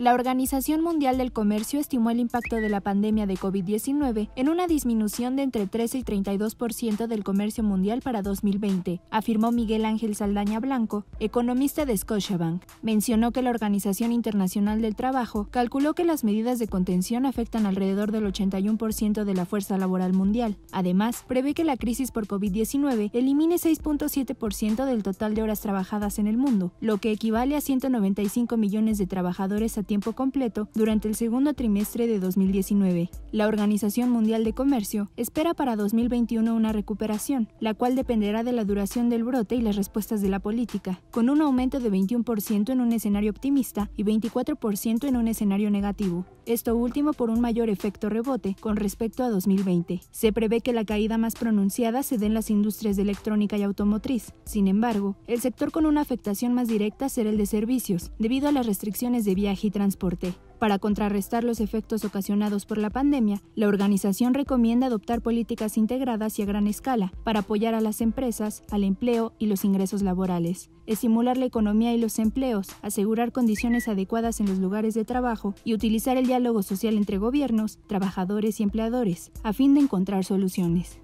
La Organización Mundial del Comercio estimó el impacto de la pandemia de COVID-19 en una disminución de entre 13 y 32% del comercio mundial para 2020, afirmó Miguel Ángel Saldaña Blanco, economista de Scotiabank. Mencionó que la Organización Internacional del Trabajo calculó que las medidas de contención afectan alrededor del 81% de la fuerza laboral mundial. Además, prevé que la crisis por COVID-19 elimine 6.7% del total de horas trabajadas en el mundo, lo que equivale a 195 millones de trabajadores a tiempo completo durante el segundo trimestre de 2019. La Organización Mundial de Comercio espera para 2021 una recuperación, la cual dependerá de la duración del brote y las respuestas de la política, con un aumento de 21% en un escenario optimista y 24% en un escenario negativo. Esto último por un mayor efecto rebote con respecto a 2020. Se prevé que la caída más pronunciada se dé en las industrias de electrónica y automotriz. Sin embargo, el sector con una afectación más directa será el de servicios, debido a las restricciones de viaje transporte. Para contrarrestar los efectos ocasionados por la pandemia, la organización recomienda adoptar políticas integradas y a gran escala para apoyar a las empresas, al empleo y los ingresos laborales, estimular la economía y los empleos, asegurar condiciones adecuadas en los lugares de trabajo y utilizar el diálogo social entre gobiernos, trabajadores y empleadores, a fin de encontrar soluciones.